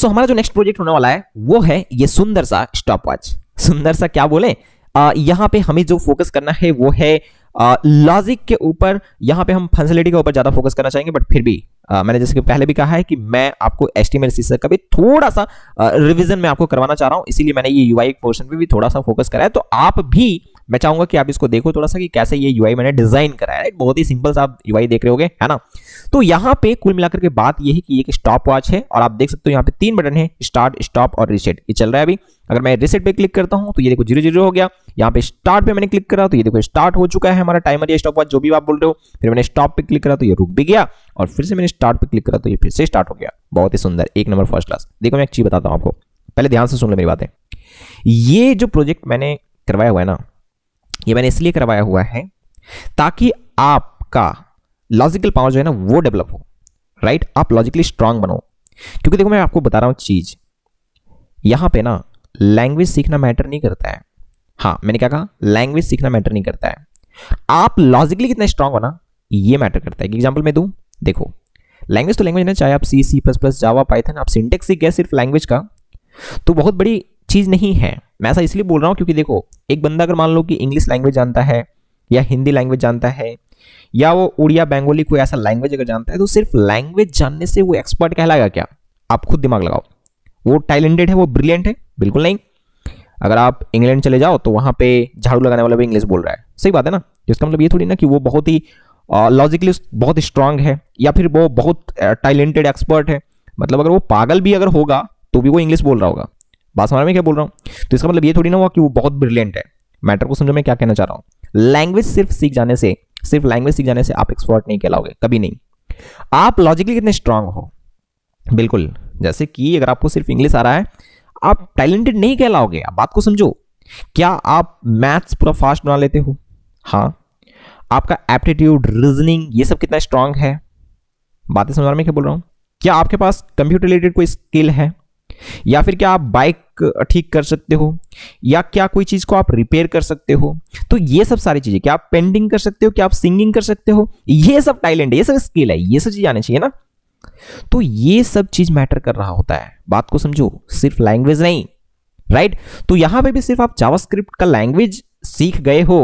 सो हमारा जो next project होने वाला है वो है ये सुंदर सा स्टॉप वॉच सुंदर सा क्या बोले आ, यहाँ पे हमें जो फोकस करना है वो है लॉजिक के ऊपर यहाँ पे हम फंसिलिटी के ऊपर ज़्यादा फोकस करना चाहेंगे बट फिर भी आ, मैंने जैसे कि पहले भी कहा है कि मैं आपको एस टी सीसर का भी थोड़ा सा रिविजन में आपको करवाना चाह रहा हूँ इसीलिए मैंने ये यूआई आई पोर्शन पर भी, भी थोड़ा सा फोकस कराया तो आप भी मैं चाहूंगा कि आप इसको देखो थोड़ा सा कि कैसे ये यूआई मैंने डिजाइन कराया है बहुत ही सिंपल सा आप यूआई देख रहे होगे है ना तो यहाँ पे कुल मिलाकर के बात ये कि एक स्टॉप वॉच है और आप देख सकते हो यहाँ पे तीन बटन है स्टार्ट स्टॉप और रिसेट ये चल रहा है अभी अगर मैं रिसेट पे क्लिक करता हूँ तो ये देखो जीरो जीरो हो गया यहाँ पे स्टार्ट पे मैंने क्लिक करा तो ये देखो स्टार्ट हो चुका है हमारा टाइमर या स्टॉप वॉच जो भी आप बोल रहे हो फिर मैंने स्टॉप पे क्लिक करा तो ये रुक भी गया और फिर से मैंने स्टार्ट पे क्लिक करा तो ये फिर से स्टार्ट हो गया बहुत ही सुंदर एक नंबर फर्स्ट क्लास देखो मैं एक चीज बताता हूँ आपको पहले ध्यान से सुन लो मेरी बातें ये जो प्रोजेक्ट मैंने करवाया हुआ है ना ये मैंने इसलिए करवाया हुआ है ताकि आपका लॉजिकल पावर जो है ना वो डेवलप हो राइट आप लॉजिकली स्ट्रांग बनो क्योंकि देखो मैं आपको बता रहा हूँ चीज यहाँ पे ना लैंग्वेज सीखना मैटर नहीं करता है हाँ मैंने क्या कहा लैंग्वेज सीखना मैटर नहीं करता है आप लॉजिकली कितना स्ट्रांग हो ना ये मैटर करता है एग्जाम्पल मैं दूँ देखो लैंग्वेज तो लैंग्वेज ना चाहे आप C C plus plus Java Python आप सिंटेक्स सीख गए सिर्फ लैंग्वेज का तो बहुत बड़ी चीज़ नहीं है मैं ऐसा इसलिए बोल रहा हूँ क्योंकि देखो एक बंदा अगर मान लो कि इंग्लिश लैंग्वेज जानता है या हिंदी लैंग्वेज जानता है या वो उड़िया बंगाली कोई ऐसा लैंग्वेज अगर जानता है तो सिर्फ लैंग्वेज जानने से वो एक्सपर्ट कहलाएगा क्या आप खुद दिमाग लगाओ वो टैलेंटेड है वो ब्रिलियंट है बिल्कुल नहीं अगर आप इंग्लैंड चले जाओ तो वहाँ पे झाड़ू लगाने वाला भी इंग्लिश बोल रहा है सही बात है ना इसका मतलब ये थोड़ी ना कि वो बहुत ही लॉजिकली बहुत स्ट्रांग है या फिर वो बहुत टैलेंटेड एक्सपर्ट है मतलब अगर वो पागल भी अगर होगा तो भी वो इंग्लिश बोल रहा होगा बात समझ में क्या बोल रहा हूँ तो इसका मतलब ये थोड़ी ना हुआ कि वो बहुत ब्रिलियंट है मैटर को समझो मैं क्या कहना चाह रहा हूँ लैंग्वेज सिर्फ सीख जाने से सिर्फ लैंग्वेज सीख जाने से आप एक्सपर्ट नहीं कहलाओगे कभी नहीं आप लॉजिकली कितने स्ट्रांग हो बिल्कुल जैसे कि अगर आपको सिर्फ इंग्लिश आ रहा है आप टैलेंटेड नहीं कहलाओगे आप बात को समझो क्या आप मैथ्स पूरा फास्ट बना लेते हो हाँ आपका एप्टीट्यूड रीजनिंग ये सब कितना स्ट्रांग है बातें समझ में क्या बोल रहा हूँ क्या आपके पास कंप्यूटर रिलेटेड कोई स्किल है या फिर क्या आप बाइक ठीक कर सकते हो या क्या कोई चीज़ को आप रिपेयर कर सकते हो तो ये सब सारी चीज़ें क्या आप पेंटिंग कर सकते हो क्या आप सिंगिंग कर सकते हो ये सब टैलेंट है ये सब स्किल है ये सब चीज़ आनी चाहिए ना तो ये सब चीज़ मैटर कर रहा होता है बात को समझो सिर्फ लैंग्वेज नहीं राइट तो यहाँ पर भी सिर्फ आप जावास्क्रिप्ट का लैंग्वेज सीख गए हो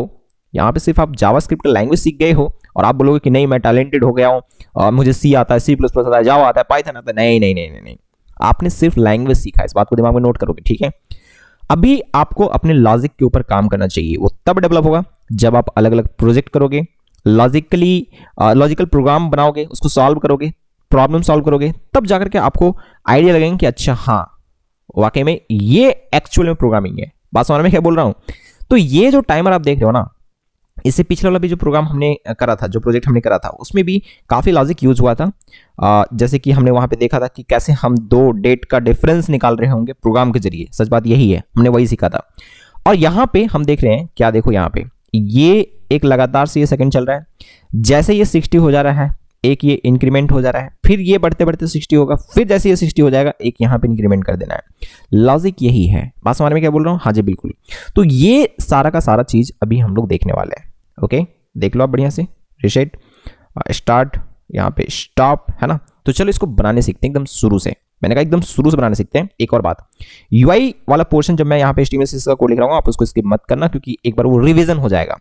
यहाँ पर सिर्फ आप जावास्क्रिप्ट का लैंग्वेज सीख गए हो और आप बोलोगे कि नहीं मैं टैलेंटेड हो गया हूँ मुझे सी आता है सी प्लस प्लस आता है जावा आता है पाइथन आता है नहीं नहीं नहीं नहीं नहीं आपने सिर्फ लैंग्वेज सीखा इस बात को दिमाग में नोट करोगे ठीक है अभी आपको अपने लॉजिक के ऊपर काम करना चाहिए वो तब डेवलप होगा जब आप अलग अलग प्रोजेक्ट करोगे लॉजिकली लॉजिकल प्रोग्राम बनाओगे उसको सॉल्व करोगे प्रॉब्लम सॉल्व करोगे तब जाकर के आपको आइडिया लगेंगे कि अच्छा हाँ वाकई में ये एक्चुअल में प्रोग्रामिंग है बात समझ में क्या बोल रहा हूँ तो ये जो टाइमर आप देख रहे हो ना इससे पिछला वाला भी जो प्रोग्राम हमने करा था जो प्रोजेक्ट हमने करा था उसमें भी काफ़ी लॉजिक यूज हुआ था जैसे कि हमने वहाँ पे देखा था कि कैसे हम दो डेट का डिफरेंस निकाल रहे होंगे प्रोग्राम के जरिए सच बात यही है हमने वही सीखा था और यहाँ पे हम देख रहे हैं क्या देखो यहाँ पे ये एक लगातार से ये सेकेंड चल रहा है जैसे ये सिक्सटी हो जा रहा है एक ये इंक्रीमेंट हो जा रहा है फिर ये बढ़ते बढ़ते सिक्सटी होगा फिर जैसे ये सिक्सटी हो जाएगा एक यहाँ पे इंक्रीमेंट कर देना है लॉजिक यही है बात समझ में क्या बोल रहा हूँ हाँ जी बिल्कुल तो ये सारा का सारा चीज़ अभी हम लोग देखने वाले हैं ओके देख लो आप बढ़िया से रिसेट स्टार्ट uh, यहाँ पे स्टॉप है ना तो चलो इसको बनाने सीखते हैं एकदम शुरू से मैंने कहा एकदम शुरू से बनाने सीखते हैं एक और बात यू वाला पोर्शन जब मैं यहाँ पे एस्टिमेशन का कोड लिख रहा हूँ आप उसको स्किप मत करना क्योंकि एक बार वो रिविजन हो जाएगा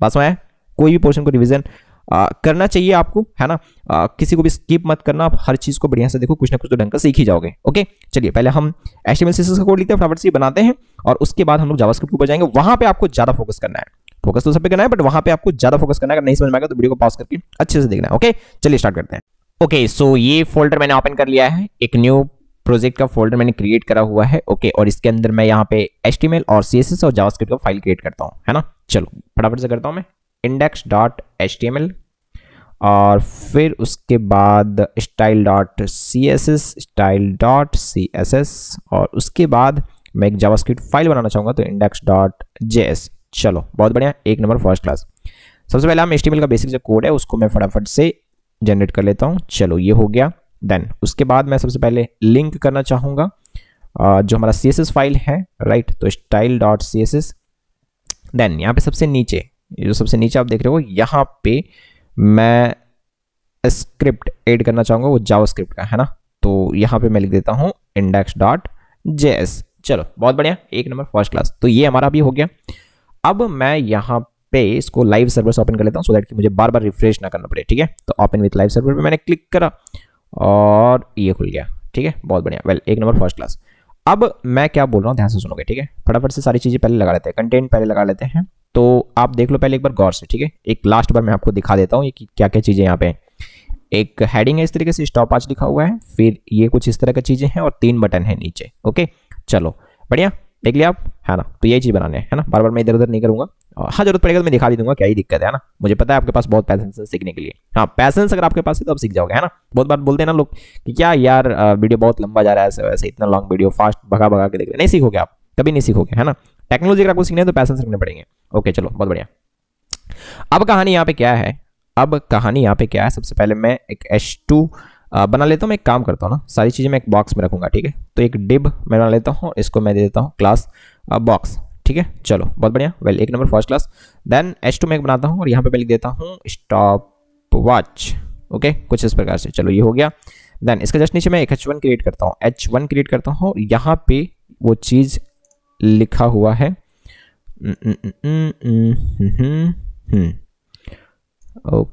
बस मैं कोई भी पोर्शन को रिविजन uh, करना चाहिए आपको है ना आ, uh, किसी को भी स्किप मत करना आप हर चीज़ को बढ़िया से देखो कुछ ना कुछ तो ढंग का सीख ही जाओगे ओके चलिए पहले हम एस्टिमेशन का कोड लिखते हैं फटाफट से बनाते हैं और उसके बाद हम लोग जावास्क्रिप्ट को बजाएंगे जाएंगे वहाँ पर आपको ज़्यादा फोकस करना है फोकस तो सब पे करना है बट वहां पे आपको ज्यादा फोकस करना है अगर नहीं समझ में आएगा तो वीडियो को पॉज करके अच्छे से देखना है ओके चलिए स्टार्ट करते हैं ओके सो ये फोल्डर मैंने ओपन कर लिया है एक न्यू प्रोजेक्ट का फोल्डर मैंने क्रिएट करा हुआ है ओके और इसके अंदर मैं यहाँ पे एच और सी और जावास्क्रिप्ट का फाइल क्रिएट करता हूँ है ना चलो फटाफट से करता हूँ मैं इंडेक्स डॉट एच और फिर उसके बाद style dot C S S style dot C S S और उसके बाद मैं एक जावास्क्रिप्ट फाइल बनाना चाहूँगा तो इंडेक्स डॉट जे एस चलो बहुत बढ़िया एक नंबर फर्स्ट क्लास सबसे पहले हम एस का बेसिक जो कोड है उसको मैं फटाफट से जनरेट कर लेता हूँ चलो ये हो गया देन उसके बाद मैं सबसे पहले लिंक करना चाहूँगा जो हमारा सी फाइल है राइट तो स्टाइल डॉट सी देन यहाँ पे सबसे नीचे जो सबसे नीचे आप देख रहे हो यहाँ पे मैं स्क्रिप्ट एड करना चाहूँगा वो जाओ स्क्रिप्ट का है ना तो यहाँ पे मैं लिख देता हूँ इंडेक्स डॉट जे चलो बहुत बढ़िया एक नंबर फर्स्ट क्लास तो ये हमारा भी हो गया अब मैं यहाँ पे इसको लाइव सर्वर से ओपन कर लेता हूँ सो दैट कि मुझे बार बार रिफ्रेश ना करना पड़े ठीक है तो ओपन विथ लाइव सर्वर पे मैंने क्लिक करा और ये खुल गया ठीक है बहुत बढ़िया वेल एक नंबर फर्स्ट क्लास अब मैं क्या बोल रहा हूँ ध्यान से सुनोगे ठीक है फटाफट से सारी चीज़ें पहले लगा लेते हैं कंटेंट पहले लगा लेते हैं तो आप देख लो पहले एक बार गौर से ठीक है एक लास्ट बार मैं आपको दिखा देता हूँ क्या क्या चीज़ें यहाँ पे एक हेडिंग है इस तरीके से स्टॉप आज लिखा हुआ है फिर ये कुछ इस तरह की चीज़ें हैं और तीन बटन है नीचे ओके चलो बढ़िया देख लिया आप है ना तो यही चीज़ बनाने है ना बार बार मैं इधर उधर नहीं करूँगा हाँ जरूरत पड़ेगा तो मैं दिखा भी दूंगा क्या ही दिक्कत है ना मुझे पता है आपके पास बहुत पैसेंस है सीखने के लिए हाँ पैसेंस अगर आपके पास है तो आप सीख जाओगे है ना बहुत बार बोलते हैं ना लोग कि क्या यार वीडियो बहुत लंबा जा रहा है ऐसे वैसे इतना लॉन्ग वीडियो फास्ट भगा भगा के देख रहे नहीं सीखोगे आप कभी नहीं सीखोगे है ना टेक्नोलॉजी अगर आपको सीखने तो पैसेंस रखने पड़ेंगे ओके चलो बहुत बढ़िया अब कहानी यहाँ पे क्या है अब कहानी यहाँ पे क्या है सबसे पहले मैं एक एच टू बना लेता हूँ मैं एक काम करता हूँ ना सारी चीज़ें मैं एक बॉक्स में रखूँगा ठीक है तो एक डिब मैं बना लेता हूँ इसको मैं दे देता हूँ क्लास बॉक्स ठीक है चलो बहुत बढ़िया वेल एक नंबर first class then H two मैं बनाता हूँ और यहाँ पर मैं लिख देता हूँ स्टॉप वॉच ओके कुछ इस प्रकार से चलो ये हो गया देन इसका जस्ट नीचे मैं एक एच वन क्रिएट करता हूँ एच वन क्रिएट करता हूँ यहाँ पे वो चीज़ लिखा हुआ है ओके हम्म, हम्म, हम्म,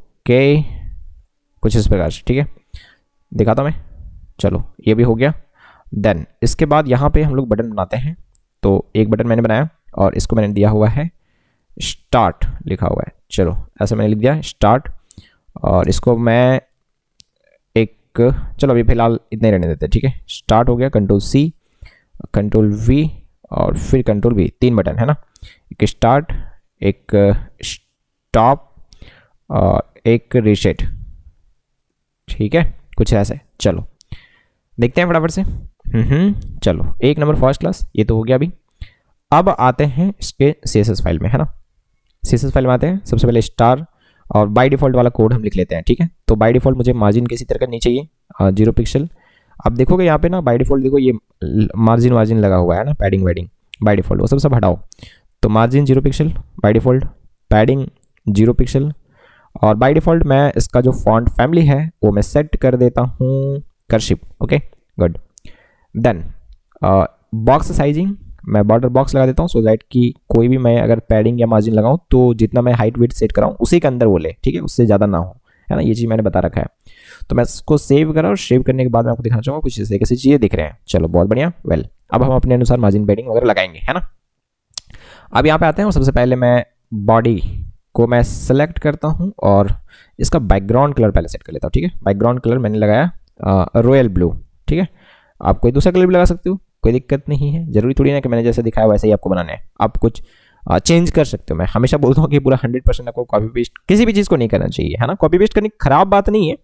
कुछ इस प्रकार से ठीक है दिखाता मैं चलो ये भी हो गया देन इसके बाद यहाँ पे हम लोग बटन बनाते हैं तो एक बटन मैंने बनाया और इसको मैंने दिया हुआ है स्टार्ट लिखा हुआ है चलो ऐसे मैंने लिख दिया स्टार्ट और इसको मैं एक चलो अभी फिलहाल इतने रहने देते हैं ठीक है स्टार्ट हो गया कंट्रोल सी कंट्रोल वी और फिर कंट्रोल वी तीन बटन है ना एक स्टार्ट एक स्टॉप और एक रिसेट ठीक है कुछ ऐसे चलो देखते हैं फटाफट से हम्म चलो एक नंबर फर्स्ट क्लास ये तो हो गया अभी अब आते हैं इसके सी फाइल में है ना सी फाइल में आते हैं सबसे पहले स्टार और बाय डिफ़ॉल्ट वाला कोड हम लिख लेते हैं ठीक है तो बाय डिफ़ॉल्ट मुझे मार्जिन किसी तरह का नहीं चाहिए जीरो पिक्सल आप देखोगे यहाँ पे ना बाय डिफ़ॉल्ट देखो ये मार्जिन वार्जिन लगा हुआ है ना पैडिंग वैडिंग बाय डिफ़ॉल्ट वो सब सब हटाओ तो margin zero pixel by default padding zero pixel और बाय डिफ़ॉल्ट मैं इसका जो फॉन्ट फैमिली है वो मैं सेट कर देता हूँ करशिप okay good then box sizing मैं बॉर्डर बॉक्स लगा देता हूँ सो दैट कि कोई भी मैं अगर पैडिंग या मार्जिन लगाऊँ तो जितना मैं हाइट वेट सेट कराऊँ उसी के अंदर वो ले ठीक है उससे ज़्यादा ना हो है ना ये चीज़ मैंने बता रखा है तो मैं इसको सेव करा और सेव करने के बाद मैं आपको दिखाना चाहूँगा कुछ इस तरीके से चीज़ें दिख रहे हैं चलो बहुत बढ़िया वेल अब हम अपने अनुसार मार्जिन पैडिंग वगैरह लगाएंगे है ना अब यहाँ पे आते हैं और सबसे पहले मैं बॉडी को मैं सेलेक्ट करता हूँ और इसका बैकग्राउंड कलर पहले सेट कर लेता हूँ ठीक है बैकग्राउंड कलर मैंने लगाया रॉयल ब्लू ठीक है आप कोई दूसरा कलर भी लगा सकते हो कोई दिक्कत नहीं है ज़रूरी थोड़ी ना कि मैंने जैसे दिखाया वैसे ही आपको बनाना है आप कुछ चेंज कर सकते हो मैं हमेशा बोलता हूँ कि पूरा हंड्रेड परसेंट आपको कॉपी पेस्ट किसी भी चीज़ को नहीं करना चाहिए है ना कॉपी पेस्ट करनी खराब बात नहीं है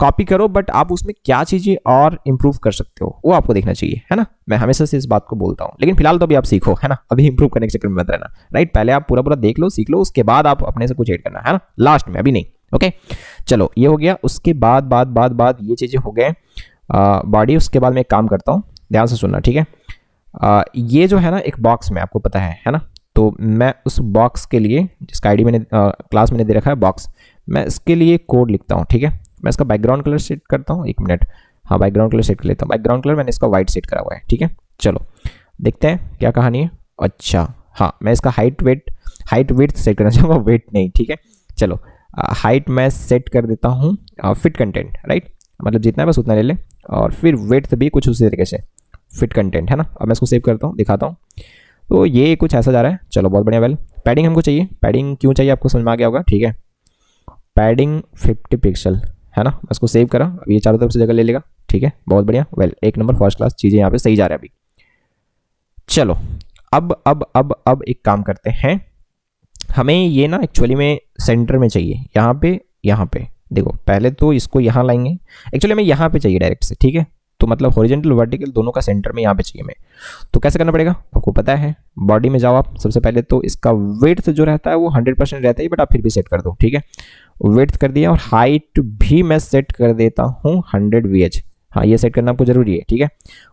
कॉपी करो बट आप उसमें क्या चीज़ें और इम्प्रूव कर सकते हो वो आपको देखना चाहिए है ना मैं हमेशा से इस बात को बोलता हूँ लेकिन फिलहाल तो अभी आप सीखो है ना अभी इम्प्रूव करने के चक्कर में मत रहना राइट पहले आप पूरा पूरा देख लो सीख लो उसके बाद आप अपने से कुछ ऐड करना है ना लास्ट में अभी नहीं ओके चलो ये हो गया उसके बाद बाद बाद बाद ये चीज़ें हो गए बॉडी उसके बाद मैं एक काम करता हूँ ध्यान से सुनना ठीक है आ, ये जो है ना एक बॉक्स में आपको पता है है ना तो मैं उस बॉक्स के लिए जिसका आईडी मैंने आ, क्लास मैंने दे रखा है बॉक्स मैं इसके लिए कोड लिखता हूँ ठीक है मैं इसका बैकग्राउंड कलर सेट करता हूँ एक मिनट हाँ बैकग्राउंड कलर सेट कर लेता हूँ बैकग्राउंड कलर मैंने इसका वाइट सेट करा हुआ है ठीक है चलो देखते हैं क्या कहानी है अच्छा हाँ मैं इसका height weight height weight set करना चाहूँगा वेट नहीं ठीक है चलो हाइट मैं सेट कर देता हूँ फिट कंटेंट राइट मतलब जितना है बस उतना ले लें और फिर वेट भी कुछ उसी तरीके से फिट कंटेंट है ना अब मैं इसको सेव करता हूँ दिखाता हूँ तो ये कुछ ऐसा जा रहा है चलो बहुत बढ़िया वेल पैडिंग हमको चाहिए पैडिंग क्यों चाहिए आपको समझ में आ गया होगा ठीक है पैडिंग 50 पिक्सल है ना मैं इसको सेव करा अब ये चारों तरफ से जगह ले लेगा ठीक है बहुत बढ़िया वेल एक नंबर फर्स्ट क्लास चीज़ें यहाँ पे सही जा रहा है अभी चलो अब अब अब अब एक काम करते हैं हमें ये ना एक्चुअली में सेंटर में चाहिए यहाँ पे यहाँ पे देखो पहले तो इसको यहाँ लाएंगे एक्चुअली हमें यहाँ पे चाहिए डायरेक्ट से ठीक है तो मतलब हॉरिजेंटल वर्टिकल दोनों का सेंटर में यहाँ पे चाहिए हमें तो कैसे करना पड़ेगा आपको पता है बॉडी में जाओ आप सबसे पहले तो इसका वेट जो रहता है वो हंड्रेड परसेंट रहता है बट आप फिर भी सेट कर दो ठीक है वेट कर दिया और हाइट भी मैं सेट कर देता हूँ हंड्रेड वी एच हाँ ये सेट करना आपको जरूरी है ठीक है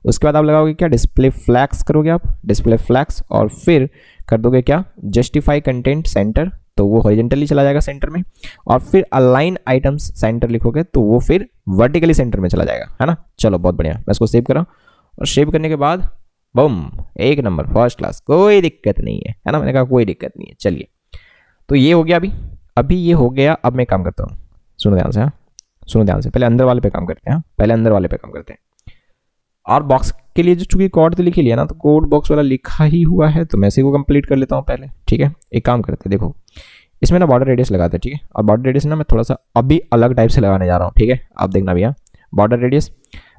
उसके बाद आप लगाओगे क्या डिस्प्ले फ्लैक्स करोगे आप डिस्प्ले फ्लैक्स और फिर कर दोगे क्या जस्टिफाई कंटेंट सेंटर तो वो हॉरिजेंटली चला जाएगा सेंटर में और फिर अलाइन आइटम्स सेंटर लिखोगे तो वो फिर वर्टिकली सेंटर में चला जाएगा है ना चलो बहुत बढ़िया मैं इसको सेव करा और सेव करने के बाद बम एक नंबर फर्स्ट क्लास कोई दिक्कत नहीं है है ना मैंने कहा कोई दिक्कत नहीं है चलिए तो ये हो गया अभी अभी ये हो गया अब मैं काम करता हूँ सुनो ध्यान से हाँ सुनो ध्यान से पहले अंदर वाले पे काम करते हैं हाँ। पहले अंदर वाले पे काम करते हैं और बॉक्स के लिए जो चूंकि कोड तो लिख ही लिया ना तो कोड बॉक्स वाला लिखा ही हुआ है तो मैं इसी को कंप्लीट कर लेता हूँ पहले ठीक है एक काम करते हैं देखो इसमें ना बॉर्डर रेडियस लगाते हैं ठीक है और बॉर्डर रेडियस ना मैं थोड़ा सा अभी अलग टाइप से लगाने जा रहा हूँ ठीक है आप देखना भैया बॉर्डर रेडियस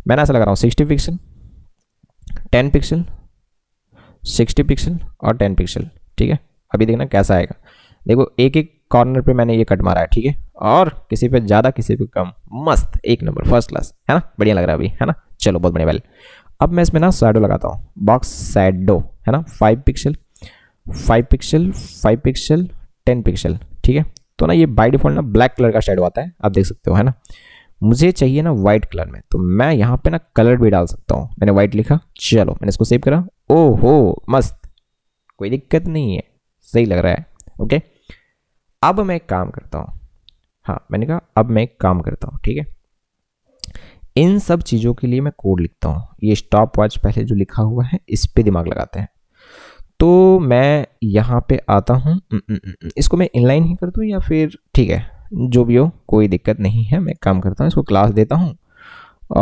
मैंने ऐसा लगा रहा हूँ sixty pixel ten pixel sixty pixel और टेन पिक्सल ठीक है अभी देखना कैसा आएगा देखो एक एक कॉर्नर पर मैंने ये कट मारा है ठीक है और किसी पर ज़्यादा किसी पर कम मस्त एक नंबर फर्स्ट क्लास है ना बढ़िया लग रहा है अभी है ना चलो बहुत बढ़िया वाले अब मैं इसमें ना सैडो लगाता हूँ बॉक्स सैडो है ना five pixel five pixel five pixel ten pixel ठीक है तो ना ये बाई डिफॉल्ट ना ब्लैक कलर का शेडो आता है आप देख सकते हो है ना मुझे चाहिए ना वाइट कलर में तो मैं यहाँ पे ना कलर भी डाल सकता हूँ मैंने वाइट लिखा चलो मैंने इसको सेव करा ओहो मस्त कोई दिक्कत नहीं है सही लग रहा है ओके अब मैं काम करता हूँ हाँ मैंने कहा अब मैं काम करता हूँ ठीक है इन सब चीज़ों के लिए मैं कोड लिखता हूँ ये स्टॉप वॉच पहले जो लिखा हुआ है इस पर दिमाग लगाते हैं तो मैं यहाँ पे आता हूँ हम्म, हम्म, हम्म, इसको मैं इनलाइन ही कर दूँ या फिर ठीक है जो भी हो कोई दिक्कत नहीं है मैं काम करता हूँ इसको क्लास देता हूँ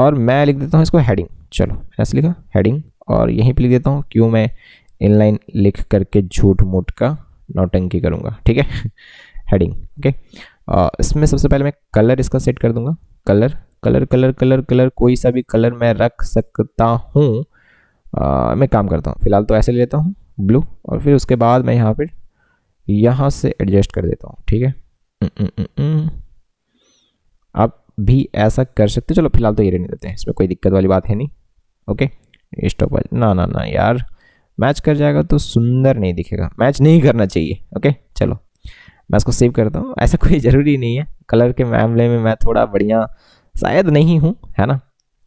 और मैं लिख देता हूँ इसको हेडिंग चलो ऐसे लिखा हेडिंग और यहीं पर लिख देता हूँ क्यों मैं इनलाइन लिख करके झूठ मूठ का नौटंकी करूँगा ठीक है हेडिंग ओके इसमें सबसे पहले मैं कलर इसका सेट कर दूँगा colour colour colour colour colour कोई सा भी कलर मैं रख सकता हूँ मैं काम करता हूँ फिलहाल तो ऐसे लेता हूँ ब्लू और फिर उसके बाद मैं यहाँ पर यहाँ से एडजस्ट कर देता हूँ ठीक है हम्म, हम्म, हम्म, आप भी ऐसा कर सकते चलो फिलहाल तो ये रहने देते हैं इसमें कोई दिक्कत वाली बात है नहीं ओके स्टॉप ना ना ना यार मैच कर जाएगा तो सुंदर नहीं दिखेगा मैच नहीं करना चाहिए ओके चलो मैं इसको सेव करता हूँ ऐसा कोई ज़रूरी नहीं है कलर के मामले में मैं थोड़ा बढ़िया शायद नहीं हूँ है ना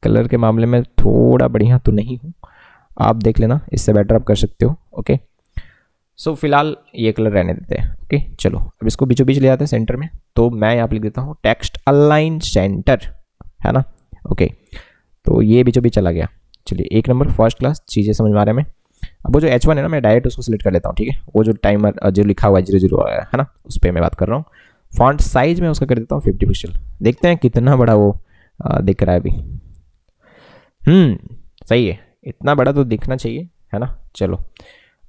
कलर के मामले में थोड़ा बढ़िया तो नहीं हूँ आप देख लेना इससे बेटर आप कर सकते हो ओके सो so, फिलहाल ये कलर रहने देते हैं ओके चलो अब इसको बीचों बीच ले आते हैं सेंटर में तो मैं यहाँ पर लिख देता हूँ टेक्स्ट अलाइन सेंटर है ना ओके तो ये बीचों बीच चला गया चलिए एक नंबर फर्स्ट क्लास चीज़ें समझ में आ रहे हैं अब वो जो एच वन है ना मैं डायरेक्ट उसको सिलेक्ट कर लेता हूँ ठीक है वो जो टाइमर जो लिखा हुआ है जीरो जीरो है ना उस पर मैं बात कर रहा हूँ फॉन्ट साइज में उसका कर देता हूँ फिफ्टी पिक्सल देखते हैं कितना बड़ा वो आ, दिख रहा है अभी हम्म सही है इतना बड़ा तो दिखना चाहिए है ना चलो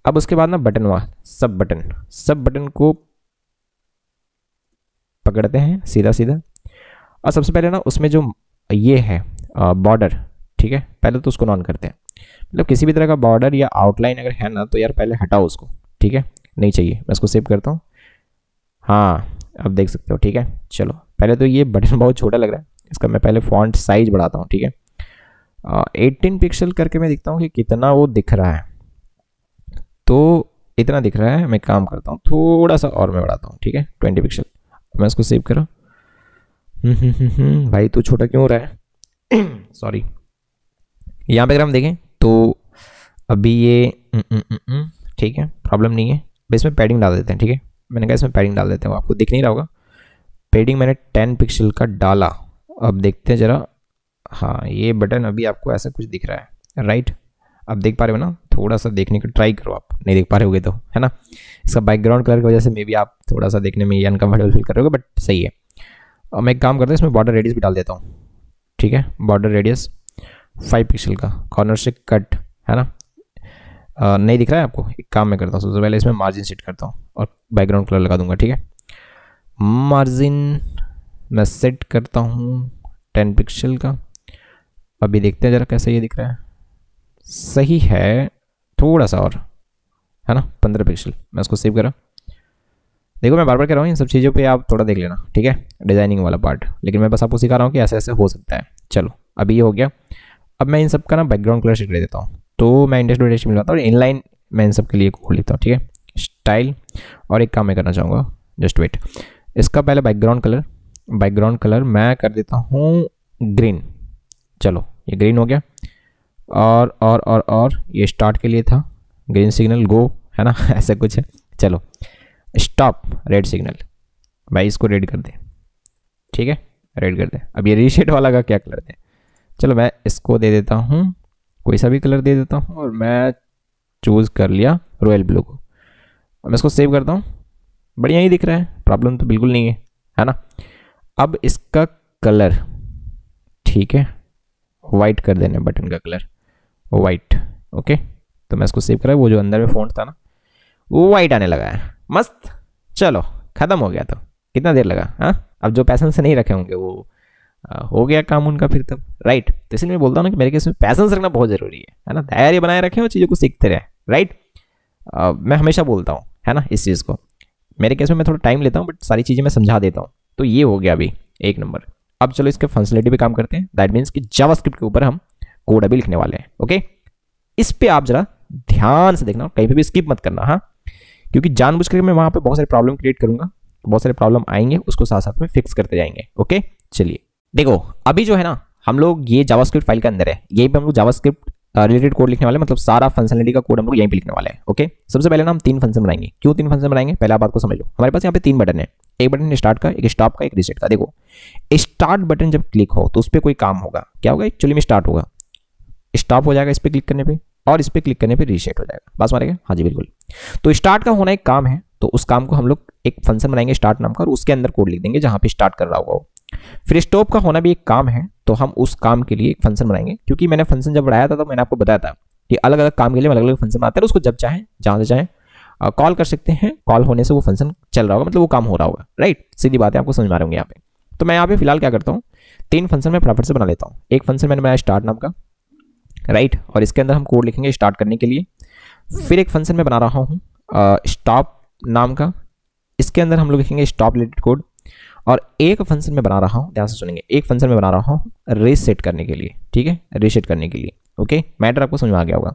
अब उसके बाद ना बटन हुआ सब बटन सब बटन को पकड़ते हैं सीधा सीधा और सबसे पहले ना उसमें जो ये है बॉर्डर ठीक है पहले तो उसको नॉन करते हैं मतलब किसी भी तरह का बॉर्डर या आउटलाइन अगर है ना तो यार पहले हटाओ उसको ठीक है नहीं चाहिए मैं उसको सेव करता हूँ हाँ आप देख सकते हो ठीक है चलो पहले तो ये बटन बहुत छोटा लग रहा है इसका मैं पहले फॉन्ट साइज बढ़ाता हूँ ठीक है एट्टीन पिक्सल करके मैं देखता हूँ कि कितना वो दिख रहा है तो इतना दिख रहा है मैं काम करता हूँ थोड़ा सा और मैं बढ़ाता हूँ ठीक है ट्वेंटी पिक्सल मैं उसको सेव करूँ भाई तो छोटा क्यों हो रहा है सॉरी यहाँ पे अगर हम देखें तो अभी ये हम्म, हम्म, हम्म, ठीक है प्रॉब्लम नहीं है इसमें पैडिंग डाल देते हैं ठीक है मैंने कहा इसमें पैडिंग डाल देते हैं आपको दिख नहीं रहा होगा पेडिंग मैंने टेन पिक्सल का डाला अब देखते हैं ज़रा हाँ ये बटन अभी आपको ऐसा कुछ दिख रहा है राइट आप देख पा रहे हो ना थोड़ा सा देखने का ट्राई करो आप नहीं देख पा रहे होगे तो है ना इसका बैकग्राउंड कलर की वजह से मे भी आप थोड़ा सा देखने में ये अनकम्फर्टेबल फील करोगे बट सही है अब मैं एक काम करता हूँ इसमें बॉर्डर रेडियस भी डाल देता हूँ ठीक है बॉर्डर रेडियस फाइव पिक्सल का कॉर्नर से कट है ना नहीं दिख रहा है आपको एक काम मैं करता हूँ सबसे पहले इसमें मार्जिन सेट करता हूँ और बैकग्राउंड कलर लगा दूंगा ठीक है मार्जिन मैं सेट करता हूँ टेन पिक्सल का अभी देखते हैं ज़रा कैसे ये दिख रहा है सही है थोड़ा सा और है ना पंद्रह पिक्सल मैं उसको सेव करा देखो मैं बार बार कह रहा हूँ इन सब चीज़ों पे आप थोड़ा देख लेना ठीक है डिज़ाइनिंग वाला पार्ट लेकिन मैं बस आपको सिखा रहा हूँ कि ऐसे ऐसे हो सकता है चलो अभी ये हो गया अब मैं इन सब का ना बैकग्राउंड कलर सेट कर देता हूँ तो मैं इंडेक्स डॉट एच मिलवाता हूँ और इनलाइन मैं इन सब के लिए खोल लेता हूँ ठीक है स्टाइल और एक काम मैं करना चाहूँगा जस्ट वेट इसका पहले बैकग्राउंड कलर बैकग्राउंड कलर मैं कर देता हूँ ग्रीन चलो ये ग्रीन हो गया और और और और ये स्टार्ट के लिए था ग्रीन सिग्नल गो है ना ऐसा कुछ है चलो स्टॉप रेड सिग्नल भाई इसको रेड कर दे ठीक है रेड कर दे अब ये रीशेड वाला का क्या कलर दे चलो मैं इसको दे देता हूँ कोई सा भी कलर दे देता हूँ और मैं चूज़ कर लिया रॉयल ब्लू को मैं इसको सेव करता हूँ बढ़िया ही दिख रहा है प्रॉब्लम तो बिल्कुल नहीं है है ना अब इसका कलर ठीक है वाइट कर देने बटन का कलर वाइट ओके तो मैं इसको सेव करा वो जो अंदर में फोन था ना वो वाइट आने लगा है मस्त चलो ख़त्म हो गया तो कितना देर लगा हाँ अब जो पैसन से नहीं रखे होंगे वो हो गया काम उनका फिर तब राइट तो इसलिए मैं बोलता हूँ ना कि मेरे केस में पैसेंस रखना बहुत ज़रूरी है है ना धैर्य बनाए रखें और चीज़ों को सीखते रहें राइट मैं हमेशा बोलता हूँ है ना इस चीज़ को मेरे केस में मैं थोड़ा टाइम लेता हूँ बट सारी चीज़ें मैं समझा देता हूँ तो ये हो गया अभी एक नंबर अब चलो इसके फंसिलिटी पर काम करते हैं दैट मीन्स कि जावास्क्रिप्ट के ऊपर हम कोड अभी लिखने वाले हैं ओके इस पर आप जरा ध्यान से देखना कहीं पर भी स्किप मत करना हाँ क्योंकि जानबूझ करके मैं वहाँ पर बहुत सारे प्रॉब्लम क्रिएट करूँगा बहुत सारे प्रॉब्लम आएंगे उसको साथ साथ में फिक्स करते जाएंगे ओके चलिए देखो अभी जो है ना हम लोग ये जावास्क्रिप्ट फाइल के अंदर है यही पे हम लोग जावास्क्रिप्ट रिलेटेड कोड लिखने वाले मतलब सारा फंक्शनलिटी का कोड हम लोग यहीं पे लिखने वाले हैं ओके सबसे पहले ना हम तीन फंक्शन बनाएंगे क्यों तीन फंक्शन बनाएंगे पहले आप आपको समझ लो हमारे पास यहाँ पे तीन बटन है एक बटन स्टार्ट का एक स्टॉप का एक रिसेट का देखो स्टार्ट बटन जब क्लिक हो तो उस पर कोई काम होगा क्या होगा एक्चुअली में स्टार्ट होगा स्टॉप हो जाएगा इस पर क्लिक करने पर और इस पर क्लिक करने पर रिसेट हो जाएगा बस मारेगा हाँ जी बिल्कुल तो स्टार्ट का होना एक काम है तो उस काम को हम लोग एक फंक्शन बनाएंगे स्टार्ट नाम का और उसके अंदर कोड लिख देंगे जहाँ पे स्टार्ट कर रहा होगा फिर स्टॉप का होना भी एक काम है तो हम उस काम के लिए एक फंक्शन बनाएंगे क्योंकि मैंने फंक्शन जब बनाया था तो मैंने आपको बताया था कि अलग अलग काम के लिए अलग अलग फंक्शन बनाते हैं उसको जब चाहें जहाँ से चाहें कॉल कर सकते हैं कॉल होने से वो फंक्शन चल रहा होगा मतलब वो काम हो रहा होगा राइट सीधी बात है आपको समझ में आ रही यहाँ पे तो मैं यहाँ पे फिलहाल क्या करता हूँ तीन फंक्शन मैं फटाफट से बना लेता हूँ एक फंक्शन मैंने बनाया स्टार्ट नाम का राइट और इसके अंदर हम कोड लिखेंगे स्टार्ट करने के लिए फिर एक फंक्शन मैं बना रहा हूँ स्टॉप नाम का इसके अंदर हम लोग लिखेंगे स्टॉप रिलेटेड कोड और एक फंक्शन में बना रहा हूँ ध्यान से सुनेंगे एक फंक्शन में बना रहा हूँ रीसेट करने के लिए ठीक है रीसेट करने के लिए ओके मैटर आपको समझ में आ गया होगा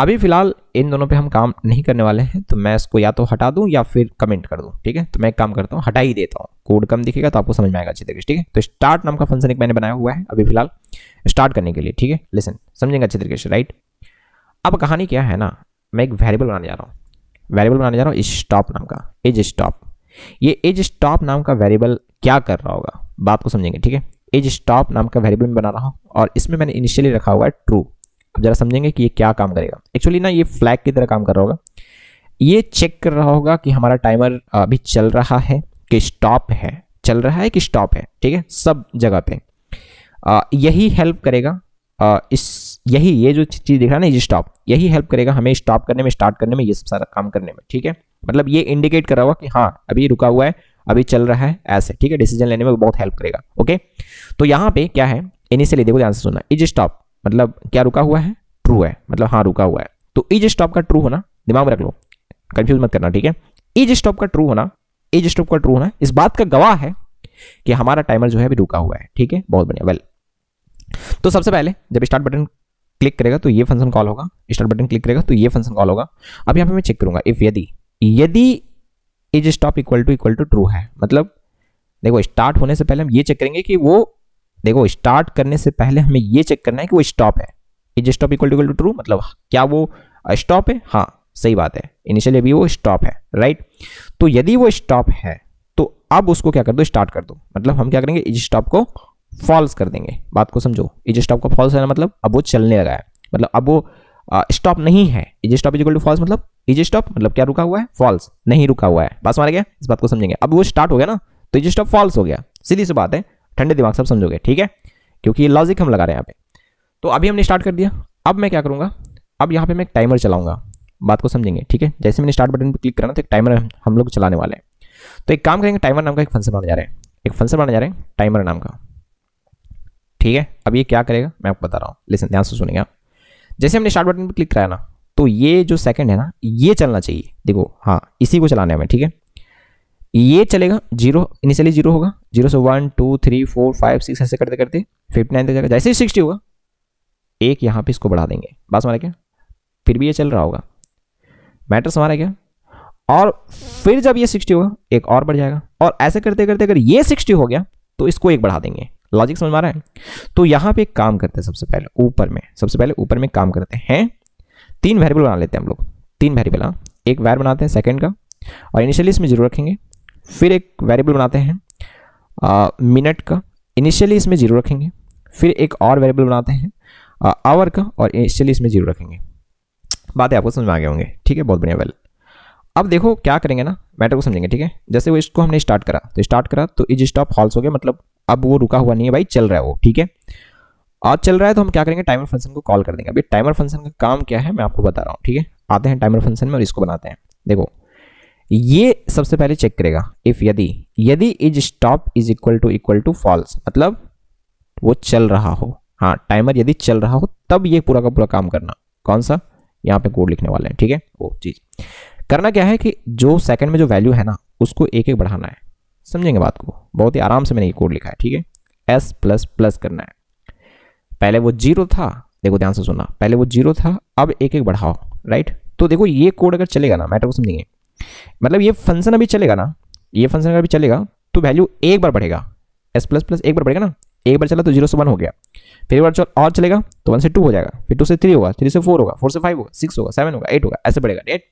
अभी फिलहाल इन दोनों पे हम काम नहीं करने वाले हैं तो मैं इसको या तो हटा दूं या फिर कमेंट कर दूं ठीक है तो मैं एक काम करता हूँ हटा ही देता हूँ कोड कम दिखेगा तो आपको समझ में आएगा अच्छी तरीके से ठीक है तो स्टार्ट नाम का फंक्शन एक मैंने बनाया हुआ है अभी फिलहाल स्टार्ट करने के लिए ठीक है लेसन समझेंगे अच्छे तरीके से राइट अब कहानी क्या है ना मैं एक वेरिएबल बनाने जा रहा हूँ वेरिएबल बनाने जा रहा हूँ स्टॉप नाम का इज स्टॉप ये एज स्टॉप नाम का वेरिएबल क्या कर रहा होगा बात को समझेंगे ठीक है एज स्टॉप नाम का वेरिएबल मैं बना रहा हूँ और इसमें मैंने इनिशियली रखा हुआ है ट्रू अब जरा समझेंगे कि ये क्या काम करेगा एक्चुअली ना ये फ्लैग की तरह काम कर रहा होगा ये चेक कर रहा होगा कि हमारा टाइमर अभी चल रहा है कि स्टॉप है चल रहा है कि स्टॉप है ठीक है सब जगह पर यही हेल्प करेगा आ, इस यही ये जो चीज़ दिख रहा है ना ये स्टॉप यही हेल्प करेगा हमें स्टॉप करने में स्टार्ट करने में ये सब सारा काम करने में ठीक है मतलब ये इंडिकेट कर रहा होगा कि हाँ अभी रुका हुआ है अभी चल रहा है ऐसे ठीक है डिसीजन लेने में बहुत हेल्प करेगा ओके तो यहाँ पे क्या है इनिशियली देखो ध्यान से सुनना इज स्टॉप मतलब क्या रुका हुआ है ट्रू है मतलब हाँ रुका हुआ है तो इज स्टॉप का ट्रू होना दिमाग में रख लो कंफ्यूज मत करना ठीक है इज स्टॉप का ट्रू होना इज स्टॉप का ट्रू होना इस बात का गवाह है कि हमारा टाइमर जो है अभी रुका हुआ है ठीक है बहुत बढ़िया वेल तो सबसे पहले जब स्टार्ट बटन क्लिक करेगा तो ये फंक्शन कॉल होगा स्टार्ट बटन क्लिक करेगा तो ये फंक्शन कॉल होगा अब यहाँ पे मैं चेक करूंगा इफ यदि यदि is stop equal to equal to true है मतलब देखो स्टार्ट होने से पहले हम ये चेक करेंगे कि वो देखो स्टार्ट करने से पहले हमें ये चेक करना है कि वो स्टॉप है is stop equal to equal to true मतलब क्या वो स्टॉप है हाँ सही बात है इनिशियली अभी वो स्टॉप है राइट तो यदि वो स्टॉप है तो अब उसको क्या कर दो स्टार्ट कर दो मतलब हम क्या करेंगे इज स्टॉप को फॉल्स कर देंगे बात को समझो इज स्टॉप को फॉल्स है ना मतलब अब वो चलने लगा है मतलब अब वो स्टॉप नहीं है is stop is equal to false मतलब इज स्टॉप मतलब क्या रुका हुआ है फॉल्स नहीं रुका हुआ है बस मारे गया इस बात को समझेंगे अब वो स्टार्ट हो गया ना तो इज स्टॉप फॉल्स हो गया सीधी सी बात है ठंडे दिमाग सब समझोगे ठीक है क्योंकि ये लॉजिक हम लगा रहे हैं यहाँ पे तो अभी हमने स्टार्ट कर दिया अब मैं क्या करूँगा अब यहाँ पे मैं एक टाइमर चलाऊंगा बात को समझेंगे ठीक है जैसे मैंने स्टार्ट बटन पर क्लिक करना तो एक टाइमर हम लोग चलाने वाले हैं तो एक काम करेंगे टाइमर नाम का एक फंक्शन बनाने जा रहे हैं एक फंक्शन बनाने जा रहे हैं टाइमर नाम का ठीक है अब ये क्या करेगा मैं आपको बता रहा हूँ लेकिन ध्यान से सुनेंगे आप जैसे हमने स्टार्ट बटन पर क्लिक कराया ना तो ये जो सेकंड है ना ये चलना चाहिए देखो हाँ इसी को चलाने में ठीक है ये चलेगा जीरो इनिशियली जीरो होगा जीरो से one two three four five six ऐसे करते करते फिफ्टी नाइन तक जाएगा जैसे ही सिक्सटी होगा एक यहाँ पे इसको बढ़ा देंगे बात हमारा क्या फिर भी ये चल रहा होगा मैटर्स हमारा क्या और फिर जब ये सिक्सटी होगा एक और बढ़ जाएगा और ऐसे करते करते अगर ये सिक्सटी हो गया तो इसको एक बढ़ा देंगे लॉजिक समझ में आ रहा है तो यहाँ पे एक काम करते हैं सबसे पहले ऊपर में सबसे पहले ऊपर में काम करते हैं तीन वेरिएबल बना लेते हैं हम लोग तीन वेरिएबल हाँ एक वैर बनाते हैं सेकेंड का और इनिशियली इसमें जीरो रखेंगे फिर एक वेरिएबल बनाते हैं मिनट का इनिशियली इसमें जीरो रखेंगे फिर एक और वेरिएबल बनाते हैं आवर का और इनिशियली इसमें जीरो रखेंगे बातें आपको समझ में आ गए होंगे ठीक है बहुत बढ़िया वेल अब देखो क्या करेंगे ना मैटर को समझेंगे ठीक है जैसे वो इसको हमने स्टार्ट करा तो स्टार्ट करा तो इज स्टॉप हॉल्स हो गया मतलब अब वो रुका हुआ नहीं है भाई चल रहा है वो ठीक है आज चल रहा है तो हम क्या करेंगे टाइमर फंक्शन को कॉल कर देंगे अभी टाइमर फंक्शन का काम क्या है मैं आपको बता रहा हूँ ठीक है आते हैं टाइमर फंक्शन में और इसको बनाते हैं देखो ये सबसे पहले चेक करेगा इफ यदि यदि is stop is equal to equal to false मतलब वो चल रहा हो हाँ टाइमर यदि चल रहा हो तब ये पूरा का पूरा काम करना कौन सा यहाँ पे कोड लिखने वाले हैं ठीक है वो चीज़ करना क्या है कि जो सेकंड में जो वैल्यू है ना उसको एक एक बढ़ाना है समझेंगे बात को बहुत ही आराम से मैंने ये कोड लिखा है ठीक है एस प्लस प्लस करना है पहले वो जीरो था देखो ध्यान से सुना पहले वो जीरो था अब एक एक बढ़ाओ राइट तो देखो ये कोड अगर चलेगा ना मैटर को समझेंगे मतलब ये फंक्शन अभी चलेगा ना ये फंक्शन अगर अभी चलेगा तो वैल्यू एक बार बढ़ेगा एस प्लस प्लस एक बार बढ़ेगा ना एक बार चला तो जीरो से वन हो गया फिर एक बार चल और चलेगा तो वन से टू हो जाएगा फिर टू से थ्री होगा थ्री से फोर होगा फोर से फाइव होगा सिक्स होगा सेवन होगा एट होगा ऐसे बढ़ेगा राइट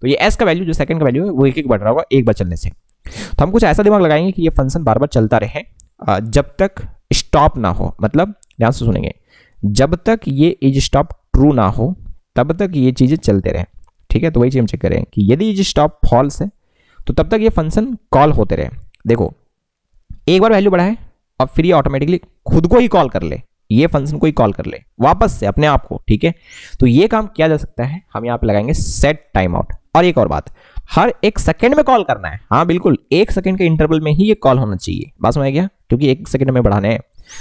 तो ये एस का वैल्यू जो सेकंड का वैल्यू है वो एक एक बढ़ रहा होगा एक बार चलने से तो हम कुछ ऐसा दिमाग लगाएंगे कि ये फंक्शन बार बार चलता रहे जब तक स्टॉप ना हो मतलब ध्यान से सुनेंगे जब तक ये इज स्टॉप ट्रू ना हो तब तक ये चीज़ें चलते रहें ठीक है तो वही चीज़ हम चेक करें कि यदि इज स्टॉप फॉल्स है तो तब तक ये फंक्शन कॉल होते रहे देखो एक बार वैल्यू बढ़ाए और फिर ये ऑटोमेटिकली खुद को ही कॉल कर ले ये फंक्शन को ही कॉल कर ले वापस से अपने आप को ठीक है तो ये काम किया जा सकता है हम यहाँ पे लगाएंगे सेट टाइम आउट और एक और बात हर एक सेकंड में कॉल करना है हाँ बिल्कुल एक सेकंड के इंटरवल में ही ये कॉल होना चाहिए बात समझ गया क्योंकि एक सेकंड में बढ़ाने हैं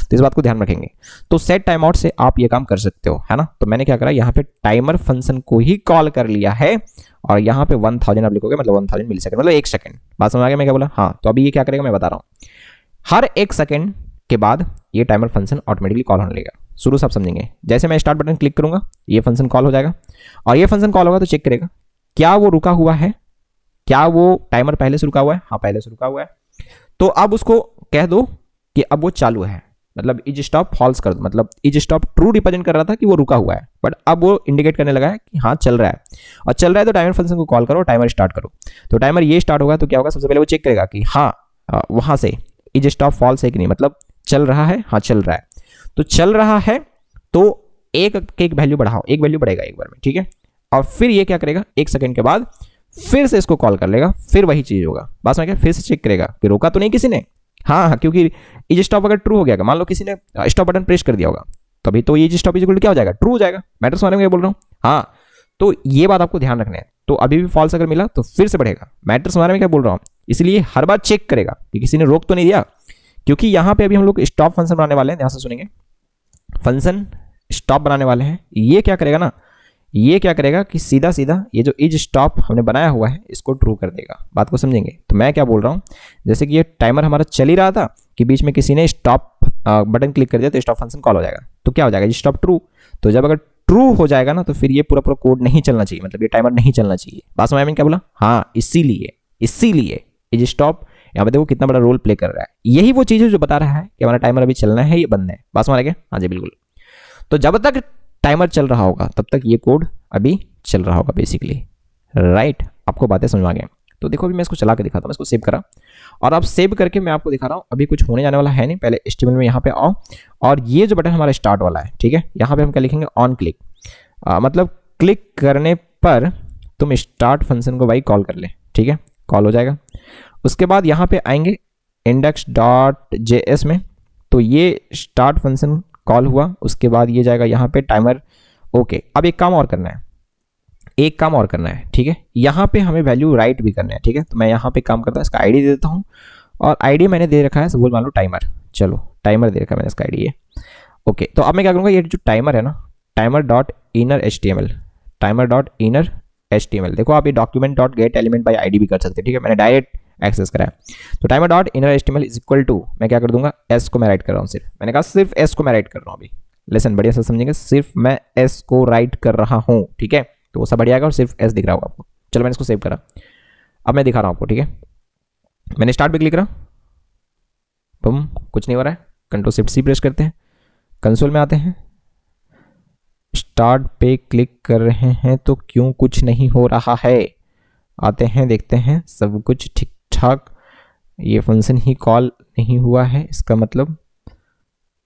तो इस बात को ध्यान रखेंगे तो सेट टाइम आउट से आप ये काम कर सकते हो है ना तो मैंने क्या करा यहाँ पे टाइमर फंक्शन को ही कॉल कर लिया है और यहाँ पे वन थाउजेंड आप लिखोगे मतलब वन थाउजेंड मिली सेकंड मतलब एक सेकंड बात समझ आ गया मैं क्या बोला हाँ तो अभी ये क्या करेगा मैं बता रहा हूँ हर एक सेकंड के बाद ये टाइमर फंक्शन ऑटोमेटिकली कॉल होने लगेगा शुरू से आप समझेंगे जैसे मैं स्टार्ट बटन क्लिक करूंगा ये फंक्शन कॉल हो जाएगा और ये फंक्शन कॉल होगा तो चेक करेगा क्या वो रुका हुआ है क्या वो टाइमर पहले से रुका हुआ है हाँ पहले से रुका हुआ है तो अब उसको कह दो कि अब वो चालू है मतलब इज स्टॉप फॉल्स कर दो मतलब इज स्टॉप ट्रू रिप्रेजेंट कर रहा था कि वो रुका हुआ है बट अब वो इंडिकेट करने लगा है कि हाँ चल रहा है और चल रहा है तो टाइमर फंक्शन को कॉल करो टाइमर स्टार्ट करो तो टाइमर ये स्टार्ट होगा तो क्या होगा सबसे पहले वो चेक करेगा कि हाँ वहाँ से इज स्टॉप फॉल्स है कि नहीं मतलब चल रहा है हाँ चल रहा है तो चल रहा है तो एक एक वैल्यू बढ़ाओ एक वैल्यू बढ़ेगा एक बार में ठीक है और फिर ये क्या करेगा एक सेकेंड के बाद फिर से इसको कॉल कर लेगा फिर वही चीज़ होगा बात समझ गया फिर से चेक करेगा कि रोका तो नहीं किसी ने हाँ हाँ क्योंकि इज स्टॉप अगर ट्रू हो गया मान लो किसी ने स्टॉप बटन प्रेस कर दिया होगा तभी तो ये इज स्टॉप इज क्या हो जाएगा ट्रू हो जाएगा मैटर समझ में बोल रहा हूँ हाँ तो ये बात आपको ध्यान रखना है तो अभी भी फॉल्स अगर मिला तो फिर से बढ़ेगा मैटर समझ में क्या बोल रहा हूँ इसलिए हर बार चेक करेगा कि किसी ने रोक तो नहीं दिया क्योंकि यहाँ पे अभी हम लोग स्टॉप फंक्शन बनाने वाले हैं ध्यान से सुनेंगे फंक्शन स्टॉप बनाने वाले हैं ये क्या करेगा ना ये क्या करेगा कि सीधा सीधा ये जो इज स्टॉप हमने बनाया हुआ है इसको ट्रू कर देगा बात को समझेंगे तो मैं क्या बोल रहा हूँ जैसे कि ये टाइमर हमारा चल ही रहा था कि बीच में किसी ने स्टॉप बटन क्लिक कर दिया तो स्टॉप फंक्शन कॉल हो जाएगा तो क्या हो जाएगा ये स्टॉप ट्रू तो जब अगर ट्रू हो जाएगा ना तो फिर ये पूरा पूरा कोड नहीं चलना चाहिए मतलब ये टाइमर नहीं चलना चाहिए बात समझ में क्या बोला हाँ इसीलिए इसीलिए इज स्टॉप यहाँ पर देखो कितना बड़ा रोल प्ले कर रहा है यही वो चीज़ है जो बता रहा है कि हमारा टाइमर अभी चलना है ये बंद है बात समझ आ गया हाँ जी बिल्कुल तो जब तक टाइमर चल रहा होगा तब तक ये कोड अभी चल रहा होगा बेसिकली राइट आपको बातें समझ आ तो देखो अभी मैं इसको चला के दिखाता हूँ इसको सेव करा और अब सेव करके मैं आपको दिखा रहा हूँ अभी कुछ होने जाने वाला है नहीं पहले एस्टिमेट में यहाँ पे आओ और ये जो बटन हमारा स्टार्ट वाला है ठीक है यहाँ पे हम क्या लिखेंगे ऑन क्लिक आ, मतलब क्लिक करने पर तुम स्टार्ट फंक्शन को भाई कॉल कर ले ठीक है कॉल हो जाएगा उसके बाद यहाँ पर आएंगे इंडेक्स डॉट जे एस में तो ये स्टार्ट फंक्शन कॉल हुआ उसके बाद ये जाएगा यहाँ पे टाइमर ओके अब एक काम और करना है एक काम और करना है ठीक है यहाँ पे हमें वैल्यू राइट भी करना है ठीक है तो मैं यहाँ पे काम करता हूँ इसका आईडी दे देता हूँ और आईडी मैंने दे रखा है सपोज मान लो टाइमर चलो टाइमर दे रखा है मैंने इसका आई ये ओके तो अब मैं क्या करूँगा ये जो टाइमर है ना timer dot inner H timer dot inner H देखो आप ये document dot get element by I भी कर सकते हैं ठीक है मैंने डायरेक्ट एक्सेस करा है तो timer dot inner HTML is equal to मैं क्या कर दूंगा एस को मैं राइट कर रहा हूँ सिर्फ मैंने कहा सिर्फ एस को मैं राइट कर रहा हूँ अभी लेसन बढ़िया से समझेंगे सिर्फ मैं एस को राइट कर रहा हूँ ठीक है तो वो सब बढ़िया आएगा और सिर्फ एस दिख रहा होगा आपको चलो मैंने इसको सेव करा अब मैं दिखा रहा हूँ आपको ठीक है मैंने स्टार्ट पे क्लिक करा बम कुछ नहीं हो रहा है कंट्रोल शिफ्ट सी प्रेस करते हैं कंसोल में आते हैं स्टार्ट पे क्लिक कर रहे हैं तो क्यों कुछ नहीं हो रहा है आते हैं देखते हैं सब कुछ ठीक ठग ये फंक्शन ही कॉल नहीं हुआ है इसका मतलब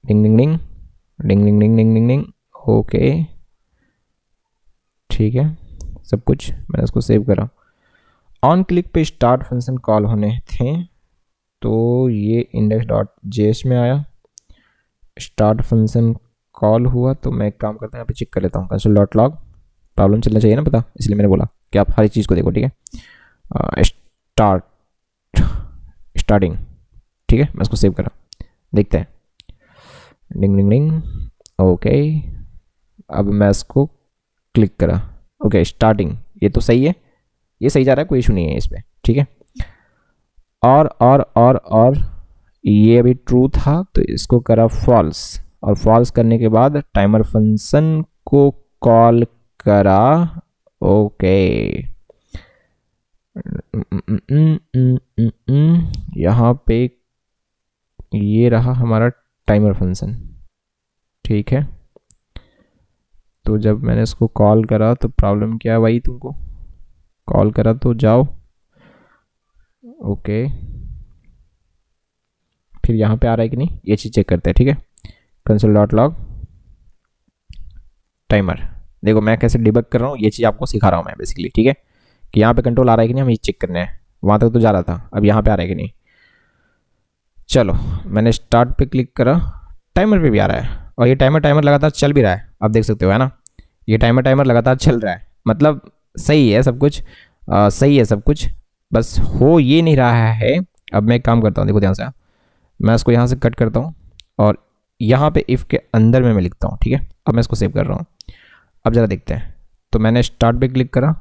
डिंग डिंग डिंग डिंग डिंग डिंग डिंग डिंग डिंग ओके ठीक है सब कुछ मैंने इसको सेव करा ऑन क्लिक पे स्टार्ट फंक्शन कॉल होने थे तो ये इंडेक्स डॉट जे में आया स्टार्ट फंक्शन कॉल हुआ तो मैं एक काम करता हूँ यहाँ पे चेक कर लेता हूँ कंसोल डॉट लॉग प्रॉब्लम चलना चाहिए ना पता इसलिए मैंने बोला कि आप हर चीज़ को देखो ठीक है स्टार्ट uh, स्टार्टिंग ठीक है मैं इसको सेव करा देखते हैं डिंग डिंग डिंग ओके अब मैं इसको क्लिक करा ओके स्टार्टिंग ये तो सही है ये सही जा रहा है कोई इशू नहीं है इस पर ठीक है और और और और ये अभी ट्रू था तो इसको करा फॉल्स और फॉल्स करने के बाद टाइमर फंक्शन को कॉल करा ओके यहाँ पे ये रहा हमारा टाइमर फंक्शन ठीक है तो जब मैंने इसको कॉल करा तो प्रॉब्लम क्या भाई तुमको कॉल करा तो जाओ ओके फिर यहाँ पे आ रहा है कि नहीं ये चीज़ चेक करते हैं ठीक है कंसोल डॉट लॉग टाइमर देखो मैं कैसे डिबक कर रहा हूँ ये चीज़ आपको सिखा रहा हूँ मैं बेसिकली ठीक है कि यहाँ पे कंट्रोल आ रहा है कि नहीं हमें चेक करना है वहाँ तक तो जा रहा था अब यहाँ पे आ रहा है कि नहीं चलो मैंने स्टार्ट पे क्लिक करा टाइमर पे भी आ रहा है और ये टाइमर टाइमर लगातार चल भी रहा है आप देख सकते हो है ना ये टाइमर टाइमर लगातार चल रहा है मतलब सही है सब कुछ आ, सही है सब कुछ बस हो ये नहीं रहा है अब मैं एक काम करता हूँ देखो ध्यान से हाँ। मैं इसको यहाँ से कट करता हूँ और यहाँ पर इफ़ के अंदर में मैं लिखता हूँ ठीक है अब मैं इसको सेव कर रहा हूँ अब ज़रा देखते हैं तो मैंने स्टार्ट पे क्लिक करा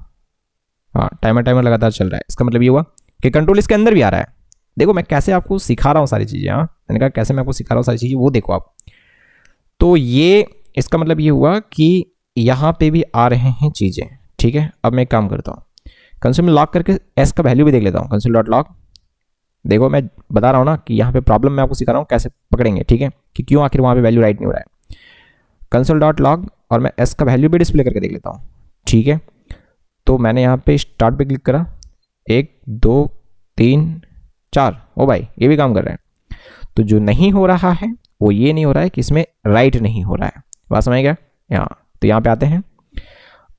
हाँ टाइमर टाइमर लगातार चल रहा है इसका मतलब ये हुआ कि कंट्रोल इसके अंदर भी आ रहा है देखो मैं कैसे आपको सिखा रहा हूँ सारी चीज़ें हाँ मैंने कहा कैसे मैं आपको सिखा रहा हूँ सारी चीज़ें वो देखो आप तो ये इसका मतलब ये हुआ कि यहाँ पे भी आ रहे हैं चीज़ें ठीक है अब मैं एक काम करता हूँ कंस्यूम लॉक करके एस का वैल्यू भी देख लेता हूँ कंस्यूम डॉट लॉक देखो मैं बता रहा हूँ ना कि यहाँ पे प्रॉब्लम मैं आपको सिखा रहा हूँ कैसे पकड़ेंगे ठीक है कि क्यों आखिर वहाँ पे वैल्यू राइट नहीं हो रहा है कंसोल डॉट लॉग और मैं एस का वैल्यू भी डिस्प्ले करके देख लेता हूँ ठीक है तो मैंने यहाँ पे स्टार्ट पे क्लिक करा एक दो तीन चार ओ भाई ये भी काम कर रहे हैं तो जो नहीं हो रहा है वो ये नहीं हो रहा है कि इसमें राइट नहीं हो रहा है बात समझ गया यहाँ तो यहाँ पे आते हैं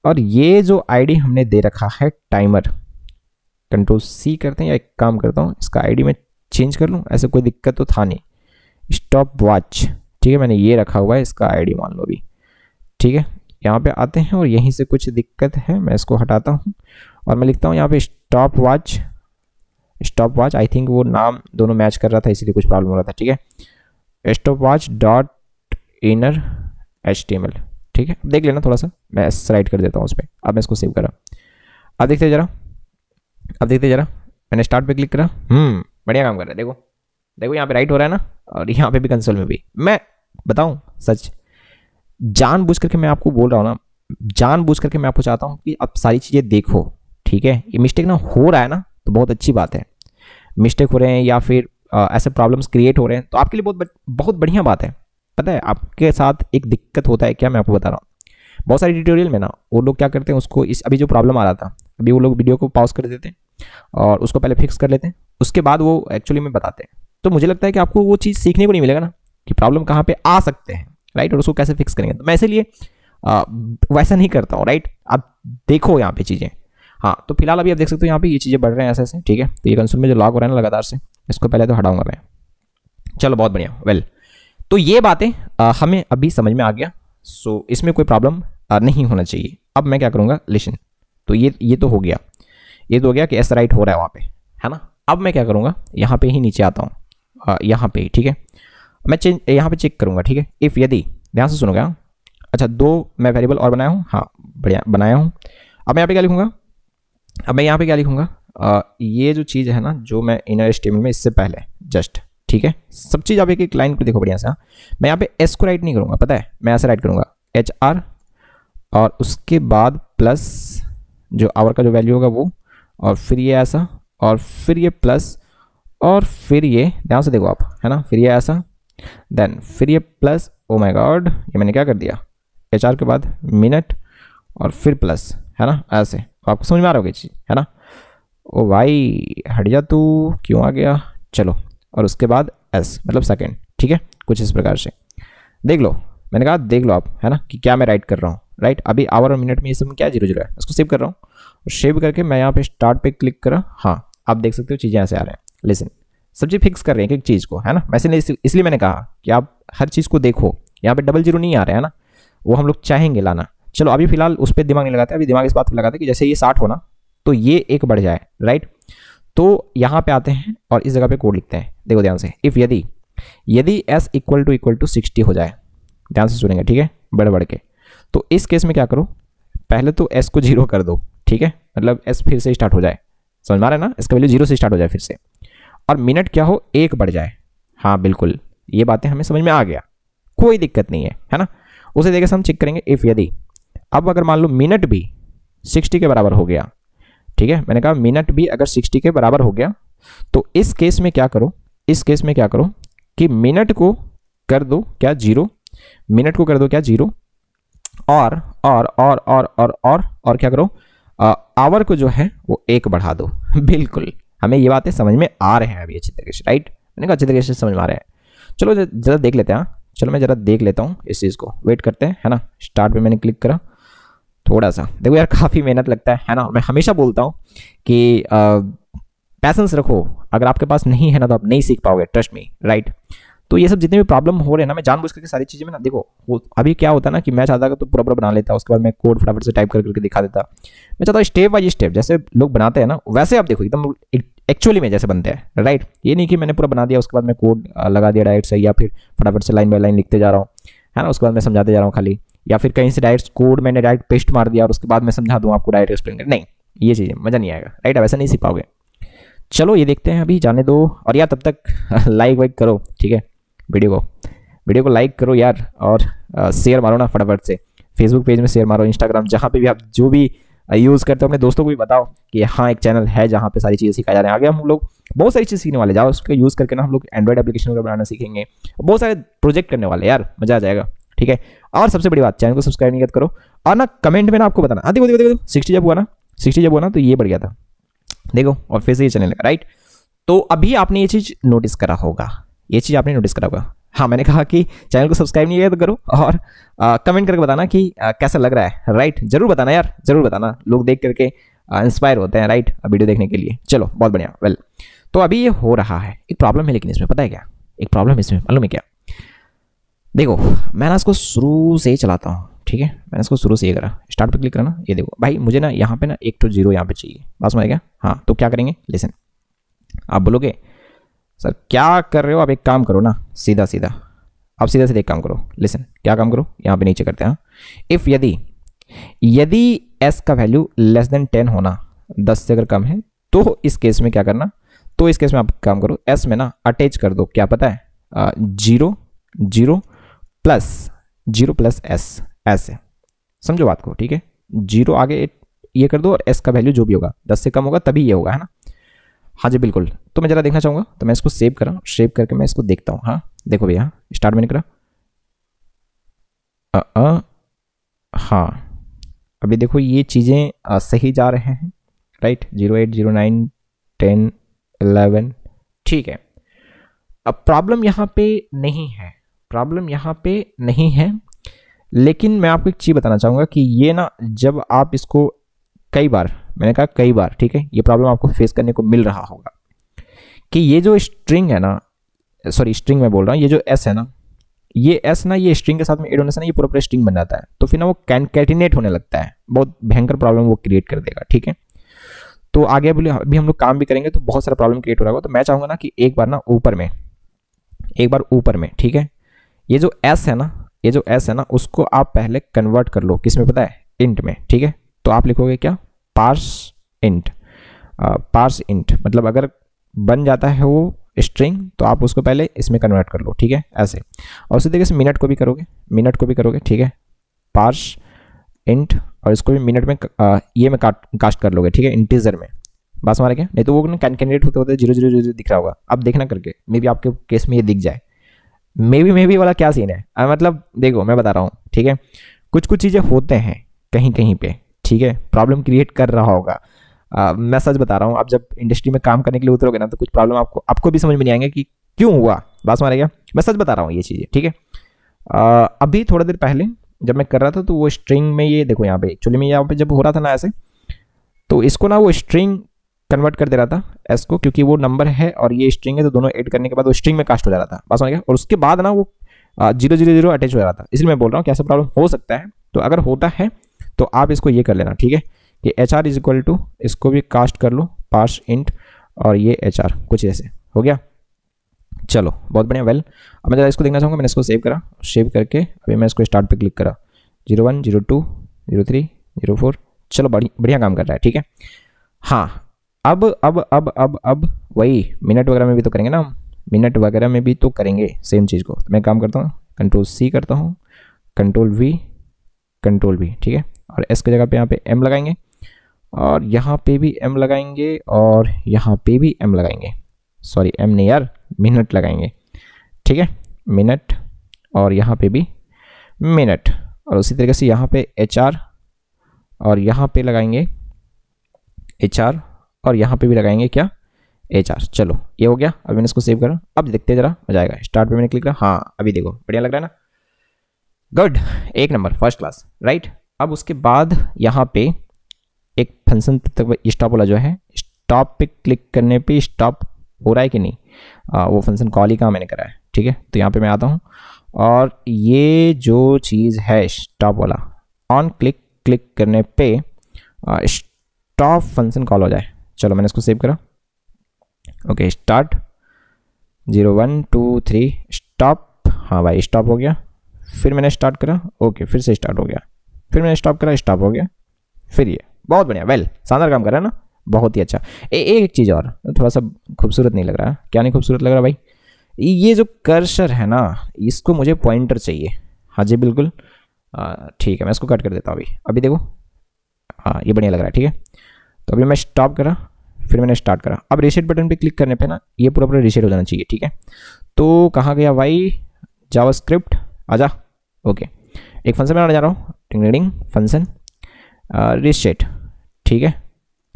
और ये जो आईडी हमने दे रखा है टाइमर कंट्रोल सी करते हैं या एक काम करता हूँ इसका आईडी मैं चेंज कर लूँ ऐसे कोई दिक्कत तो था नहीं स्टॉप वॉच ठीक है मैंने ये रखा हुआ है इसका आईडी मान लो अभी ठीक है यहाँ पे आते हैं और यहीं से कुछ दिक्कत है मैं इसको हटाता हूँ और मैं लिखता हूँ यहाँ पे stopwatch stopwatch I think वो नाम दोनों मैच कर रहा था इसलिए कुछ प्रॉब्लम हो रहा था ठीक है stopwatch dot inner H ठीक है देख लेना थोड़ा सा मैं स्लाइड कर देता हूँ उस पर अब मैं इसको सेव करा अब देखते जरा अब देखते जरा मैंने स्टार्ट पे क्लिक करा हम्म बढ़िया काम कर रहा है देखो देखो यहाँ पे राइट हो रहा है ना और यहाँ पे भी कंसोल में भी मैं बताऊँ सच जानबूझ करके मैं आपको बोल रहा हूँ ना जानबूझ करके मैं आपको चाहता हूँ कि आप सारी चीज़ें देखो ठीक है ये मिस्टेक ना हो रहा है ना तो बहुत अच्छी बात है मिस्टेक हो रहे हैं या फिर आ, ऐसे प्रॉब्लम्स क्रिएट हो रहे हैं तो आपके लिए बहुत बहुत बढ़िया बात है पता है आपके साथ एक दिक्कत होता है क्या मैं आपको बता रहा हूँ बहुत सारे ट्यूटोरियल में ना वो लोग क्या करते हैं उसको इस अभी जो प्रॉब्लम आ रहा था अभी वो लोग वीडियो को पॉज कर देते हैं और उसको पहले फिक्स कर लेते हैं उसके बाद वो एक्चुअली में बताते हैं तो मुझे लगता है कि आपको वो चीज़ सीखने को नहीं मिलेगा ना कि प्रॉब्लम कहाँ पर आ सकते हैं राइट और उसको कैसे फिक्स करेंगे तो मैं इसलिए वैसा नहीं करता हूँ राइट आप देखो यहाँ पे चीज़ें हाँ तो फिलहाल अभी आप देख सकते हो यहाँ पे ये चीज़ें बढ़ रहे हैं ऐसे ऐसे ठीक है तो ये कंसूल में जो लॉक हो रहा है ना लगातार से इसको पहले तो हटाऊंगा मैं चलो बहुत बढ़िया वेल तो ये बातें हमें अभी समझ में आ गया सो इसमें कोई प्रॉब्लम नहीं होना चाहिए अब मैं क्या करूँगा लिशन तो ये ये तो हो गया ये तो हो गया कि ऐसा राइट हो रहा है वहाँ पर है ना अब मैं क्या करूँगा यहाँ पर ही नीचे आता हूँ यहाँ पर ठीक है मैं चेंज यहाँ पे चेक करूँगा ठीक है इफ़ यदि ध्यान से सुनोगे हाँ? अच्छा दो मैं वेरिएबल और बनाया हूँ हाँ बढ़िया बनाया हूँ अब मैं यहाँ पे क्या लिखूँगा अब मैं यहाँ पे क्या लिखूँगा ये जो चीज़ है ना जो मैं इनर स्टेटमेंट में इससे पहले जस्ट ठीक है सब चीज़ आप एक एक लाइन को देखो बढ़िया से हाँ? मैं यहाँ पे एस को राइट नहीं करूँगा पता है मैं ऐसे राइट करूँगा एच आर और उसके बाद प्लस जो आवर का जो वैल्यू होगा वो और फिर ये ऐसा और फिर ये प्लस और फिर ये ध्यान से देखो आप है ना फिर ये ऐसा देन फिर ये प्लस ओ माय गॉड ये मैंने क्या कर दिया एच के बाद मिनट और फिर प्लस है ना ऐसे तो आपको समझ में आ रहा होगी चीज़ है ना ओ भाई हट जा तू क्यों आ गया चलो और उसके बाद एस मतलब सेकेंड ठीक है कुछ इस प्रकार से देख लो मैंने कहा देख लो आप है ना कि क्या मैं राइट कर रहा हूँ राइट अभी आवर और मिनट में ये सब क्या जीरो जीरो है उसको सेव कर रहा हूँ सेव करके मैं यहाँ पे स्टार्ट पे क्लिक करा हाँ आप देख सकते हो चीज़ें ऐसे आ रहे हैं लेसन सब्जेक्ट फिक्स कर रहे हैं एक चीज़ को है ना वैसे नहीं इसलिए मैंने कहा कि आप हर चीज़ को देखो यहाँ पे डबल जीरो नहीं आ रहा है ना वो हम लोग चाहेंगे लाना चलो अभी फिलहाल उस पर दिमाग नहीं लगाते अभी दिमाग इस बात पर लगाते कि जैसे ये साठ होना तो ये एक बढ़ जाए राइट तो यहाँ पे आते हैं और इस जगह पे कोड लिखते हैं देखो ध्यान से इफ़ यदि यदि S equal to equal to sixty हो जाए ध्यान से सुनेंगे ठीक है बढ़ बढ़ के तो इस केस में क्या करो पहले तो एस को जीरो कर दो ठीक है मतलब एस फिर से स्टार्ट हो जाए समझ है ना इसका वैल्यू जीरो से स्टार्ट हो जाए फिर से और मिनट क्या हो एक बढ़ जाए हाँ बिल्कुल ये बातें हमें समझ में आ गया कोई दिक्कत नहीं है है ना उसे देखे हम चेक करेंगे इफ़ यदि अब अगर मान लो मिनट भी सिक्सटी के बराबर हो गया ठीक है मैंने कहा मिनट भी अगर सिक्सटी के बराबर हो गया तो इस केस में क्या करो इस केस में क्या करो कि मिनट को कर दो क्या जीरो मिनट को कर दो क्या जीरो और और और और और और और क्या करो आवर को जो है वो एक बढ़ा दो बिल्कुल हमें ये बातें समझ में आ रहे हैं अभी अच्छी तरीके से राइट मैंने कहा अच्छी तरीके से समझ में आ रहे हैं चलो ज़रा देख लेते हैं हाँ। चलो मैं ज़रा देख लेता हूँ इस चीज़ को वेट करते हैं है ना स्टार्ट पे मैंने क्लिक करा थोड़ा सा देखो यार काफ़ी मेहनत लगता है है ना मैं हमेशा बोलता हूँ कि पैसेंस रखो अगर आपके पास नहीं है ना तो आप नहीं सीख पाओगे ट्रस्ट मी राइट तो ये सब जितने भी प्रॉब्लम हो रहे हैं ना मैं जानबूझ करके सारी चीज़ें में ना देखो अभी क्या होता ना कि मैं चाहता तो पूरा पूरा बना लेता उसके बाद मैं कोड फटाफट से टाइप कर करके दिखा देता मैं चाहता हूँ स्टेप बाई स्टेप जैसे लोग बनाते हैं ना वैसे आप देखो एकदम एक्चुअली में जैसे बनते हैं राइट ये नहीं कि मैंने पूरा बना दिया उसके बाद मैं कोड लगा दिया डायरेक्ट से या फिर फटाफट से लाइन बाई लाइन लिखते जा रहा हूँ है ना उसके बाद मैं समझाते जा रहा हूँ खाली या फिर कहीं से डायरेक्ट कोड मैंने डायरेक्ट पेस्ट मार दिया और उसके बाद मैं समझा दूँ आपको डायरेक्ट एक्सप्लेन कर नहीं ये चीज़ें मज़ा नहीं आएगा राइट आप ऐसा नहीं सीख पाओगे चलो ये देखते हैं अभी जाने दो और या तब तक लाइक वाइक करो ठीक है वीडियो को वीडियो को लाइक करो यार और शेयर मारो ना फटाफट से फेसबुक पेज में शेयर मारो इंस्टाग्राम जहाँ पे भी आप जो भी यूज़ करते हो अपने दोस्तों को भी बताओ कि हाँ एक चैनल है जहाँ पे सारी चीज़ें सिखाई जा रही हैं आगे हम लोग बहुत सारी चीज़ सीखने वाले जाओ उसका यूज़ करके ना हम लोग एंड्रॉइड एप्लीकेशन वगैरह बनाना सीखेंगे बहुत सारे प्रोजेक्ट करने वाले यार मज़ा आ जाएगा ठीक है और सबसे बड़ी बात चैनल को सब्सक्राइब नहीं तो करो और ना कमेंट में ना आपको बताना हाँ, देखो बोलते सिक्सटी जब हुआ ना सिक्सटी जब हुआ ना तो ये बढ़ गया था देखो और फिर से ये चैनल राइट तो अभी आपने ये चीज़ नोटिस करा होगा ये चीज़ आपने नोटिस करा होगा हाँ मैंने कहा कि चैनल को सब्सक्राइब नहीं किया तो करो और आ, कमेंट करके बताना कि आ, कैसा लग रहा है राइट जरूर बताना यार जरूर बताना लोग देख करके इंस्पायर होते हैं राइट वीडियो देखने के लिए चलो बहुत बढ़िया वेल तो अभी ये हो रहा है एक प्रॉब्लम है लेकिन इसमें पता है क्या एक प्रॉब्लम इसमें मालूम है क्या देखो मैं ना इसको शुरू से ही चलाता हूँ ठीक है मैंने इसको शुरू से ये करा स्टार्ट पर क्लिक करना ये देखो भाई मुझे ना यहाँ पे ना एक टू जीरो तो यहाँ पे चाहिए बात मैं गया हाँ तो क्या करेंगे लेसन आप बोलोगे सर क्या कर रहे हो आप एक काम करो ना सीधा सीधा आप सीधा सीधा एक काम करो लिसन क्या काम करो यहाँ पे नीचे करते हैं इफ़ हाँ। यदि यदि एस का वैल्यू लेस देन टेन होना दस से अगर कम है तो इस केस में क्या करना तो इस केस में आप काम करो एस में ना अटैच कर दो क्या पता है zero zero plus zero plus एस ऐसे समझो बात को ठीक है जीरो आगे ये कर दो और एस का वैल्यू जो भी होगा दस से कम होगा तभी ये होगा है ना हाँ जी बिल्कुल तो मैं ज़रा देखना चाहूँगा तो मैं इसको सेव करा सेव करके मैं इसको देखता हूँ हाँ देखो भैया स्टार्ट मैंने करा आ, आ, हाँ अभी देखो ये चीज़ें सही जा रहे हैं right zero eight zero nine ten eleven ठीक है अब प्रॉब्लम यहाँ पे नहीं है प्रॉब्लम यहाँ पे नहीं है लेकिन मैं आपको एक चीज़ बताना चाहूँगा कि ये ना जब आप इसको कई बार मैंने कहा कई बार ठीक है ये प्रॉब्लम आपको फेस करने को मिल रहा होगा कि ये जो स्ट्रिंग है ना सॉरी स्ट्रिंग में बोल रहा हूँ ये जो एस है ना ये एस ना ये स्ट्रिंग के साथ में एड ना ये पूरा पूरा स्ट्रिंग बन जाता है तो फिर ना वो कैंकेटिनेट होने लगता है बहुत भयंकर प्रॉब्लम वो क्रिएट कर देगा ठीक है तो आगे बोले अभी हम लोग काम भी करेंगे तो बहुत सारा प्रॉब्लम क्रिएट हो रहा होगा तो मैं चाहूँगा ना कि एक बार ना ऊपर में एक बार ऊपर में ठीक है ये जो एस है ना ये जो एस है ना उसको आप पहले कन्वर्ट कर लो किस में पता है इंट में ठीक है तो आप लिखोगे क्या पार्स इंट पार्स इंट मतलब अगर बन जाता है वो स्ट्रिंग तो आप उसको पहले इसमें कन्वर्ट कर लो ठीक है ऐसे और उसी तरीके से मिनट को भी करोगे मिनट को भी करोगे ठीक है पार्स इंट और इसको भी मिनट में आ, uh, ये में काट कास्ट कर लोगे ठीक है इंटीजर में बस हमारे क्या नहीं तो वो कैंडिडेट होते होते जीरो जीरो जीरो दिख रहा होगा अब देखना करके मे बी आपके केस में ये दिख जाए मे बी मे बी वाला क्या सीन है आ, मतलब देखो मैं बता रहा हूँ ठीक है कुछ कुछ चीज़ें होते हैं कहीं कहीं पे ठीक है प्रॉब्लम क्रिएट कर रहा होगा मैं सच बता रहा हूँ आप जब इंडस्ट्री में काम करने के लिए उतरोगे ना तो कुछ प्रॉब्लम आपको आपको भी समझ में नहीं आएंगे कि क्यों हुआ बात समझ गया मैं सच बता रहा हूँ ये चीज़ें ठीक है अभी थोड़ा देर पहले जब मैं कर रहा था तो वो स्ट्रिंग में ये देखो यहाँ पे एक्चुअली में यहाँ पे जब हो रहा था ना ऐसे तो इसको ना वो स्ट्रिंग कन्वर्ट कर दे रहा था एस को क्योंकि वो नंबर है और ये स्ट्रिंग है तो दोनों ऐड करने के बाद वो स्ट्रिंग में कास्ट हो जा रहा था बस समझ गया और उसके बाद ना वो जीरो जीरो जीरो अटैच हो जा रहा था इसलिए मैं बोल रहा हूँ कैसे प्रॉब्लम हो सकता है तो अगर होता है तो आप इसको ये कर लेना ठीक है कि H R is equal to इसको भी कास्ट कर लो पास इंट और ये एच आर कुछ ऐसे हो गया चलो बहुत बढ़िया वेल अब मैं जरा इसको देखना चाहूँगा मैंने इसको सेव करा सेव करके अभी मैं इसको स्टार्ट पे क्लिक करा zero one zero two zero three zero four चलो बढ़िया बढ़िया काम कर रहा है ठीक है हाँ अब अब अब अब अब वही मिनट वगैरह में भी तो करेंगे ना हम मिनट वगैरह में भी तो करेंगे सेम चीज़ को तो मैं काम करता हूँ कंट्रोल सी करता हूँ कंट्रोल वी कंट्रोल वी ठीक है और एस के जगह पे यहाँ पे एम लगाएंगे और यहाँ पे भी एम लगाएंगे और यहाँ पे भी एम लगाएंगे सॉरी एम नहीं यार मिनट लगाएंगे ठीक है मिनट और यहाँ पे भी मिनट और उसी तरीके से यहाँ पे एच आर और यहाँ पे लगाएंगे एच आर और यहाँ पे भी लगाएंगे क्या एच आर चलो ये हो गया अभी मैंने इसको सेव करा अब देखते ज़रा हो जाएगा स्टार्ट पे मैंने क्लिक करा हाँ अभी देखो बढ़िया लग रहा है ना गुड एक नंबर फर्स्ट क्लास राइट अब उसके बाद यहाँ पे एक फंक्शन स्टॉप वाला जो है स्टॉप पे क्लिक करने पे स्टॉप हो रहा है कि नहीं आ, वो फंक्शन कॉल ही कहाँ मैंने करा है ठीक है तो यहाँ पे मैं आता हूँ और ये जो चीज़ है स्टॉप वाला ऑन क्लिक क्लिक करने पे स्टॉप फंक्शन कॉल हो जाए चलो मैंने इसको सेव करा okay start zero one two three stop हाँ भाई स्टॉप हो गया फिर मैंने स्टार्ट करा ओके फिर से स्टार्ट हो गया फिर मैंने स्टॉप करा स्टॉप हो गया फिर ये बहुत बढ़िया वेल शानदार काम कर रहा है ना बहुत ही अच्छा ए, एक चीज़ और थोड़ा सा खूबसूरत नहीं लग रहा क्या नहीं खूबसूरत लग रहा भाई ये जो कर्सर है ना इसको मुझे पॉइंटर चाहिए हाँ जी बिल्कुल ठीक है मैं इसको कट कर देता हूँ अभी अभी देखो हाँ ये बढ़िया लग रहा है ठीक है तो अभी मैं स्टॉप करा फिर मैंने स्टार्ट करा अब रिसेट बटन पे क्लिक करने पे ना ये पूरा पूरा रिसेट हो जाना चाहिए ठीक है तो कहाँ गया भाई जावा स्क्रिप्ट आजा ओके एक फंक्शन बनाने जा रहा हूँ इंक्लूडिंग फंक्शन रिस्टेट ठीक है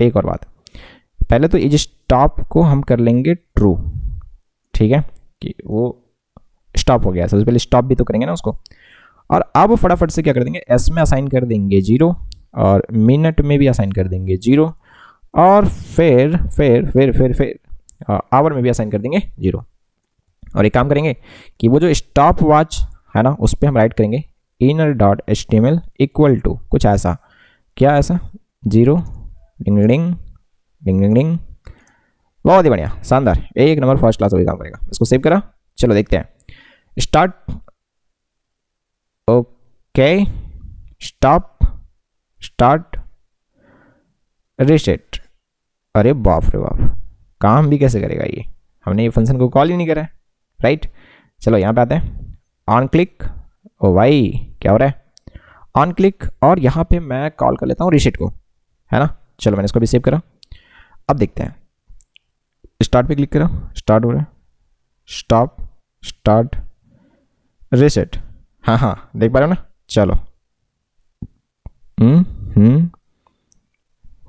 एक और बात पहले तो इज स्टॉप को हम कर लेंगे ट्रू ठीक है कि वो स्टॉप हो गया सबसे पहले स्टॉप भी तो करेंगे ना उसको और अब फटाफट से क्या कर देंगे एस में असाइन कर देंगे जीरो और मिनट में भी असाइन कर देंगे जीरो और फिर फिर फिर फिर फिर आवर uh, में भी असाइन कर देंगे जीरो और एक काम करेंगे कि वो जो स्टॉप वॉच है ना उस पर हम राइट करेंगे inner dot H T M L equal to कुछ ऐसा क्या ऐसा जीरो डिंग डिंग डिंग डिंग डिंग बहुत ही बढ़िया शानदार एक नंबर फर्स्ट क्लास वही काम करेगा इसको सेव करा चलो देखते हैं start okay stop start reset अरे बाप रे बाप काम भी कैसे करेगा ये हमने ये फंक्शन को कॉल ही नहीं करा है राइट चलो यहाँ पे आते हैं ऑन क्लिक ओ भाई क्या हो रहा है ऑन क्लिक और यहाँ पे मैं कॉल कर लेता हूँ रिसेट को है ना चलो मैंने इसको भी सेव करा अब देखते हैं स्टार्ट पे क्लिक करा स्टार्ट हो रहा है स्टॉप स्टार्ट रिसेट हाँ हाँ देख पा रहे हो ना चलो हम्म, हम्म।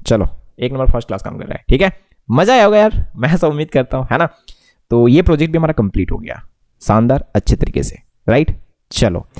चलो एक नंबर फर्स्ट क्लास काम कर रहा है ठीक है मज़ा आया होगा यार मैं ऐसा उम्मीद करता हूँ है ना तो ये प्रोजेक्ट भी हमारा कंप्लीट हो गया शानदार अच्छे तरीके से राइट चलो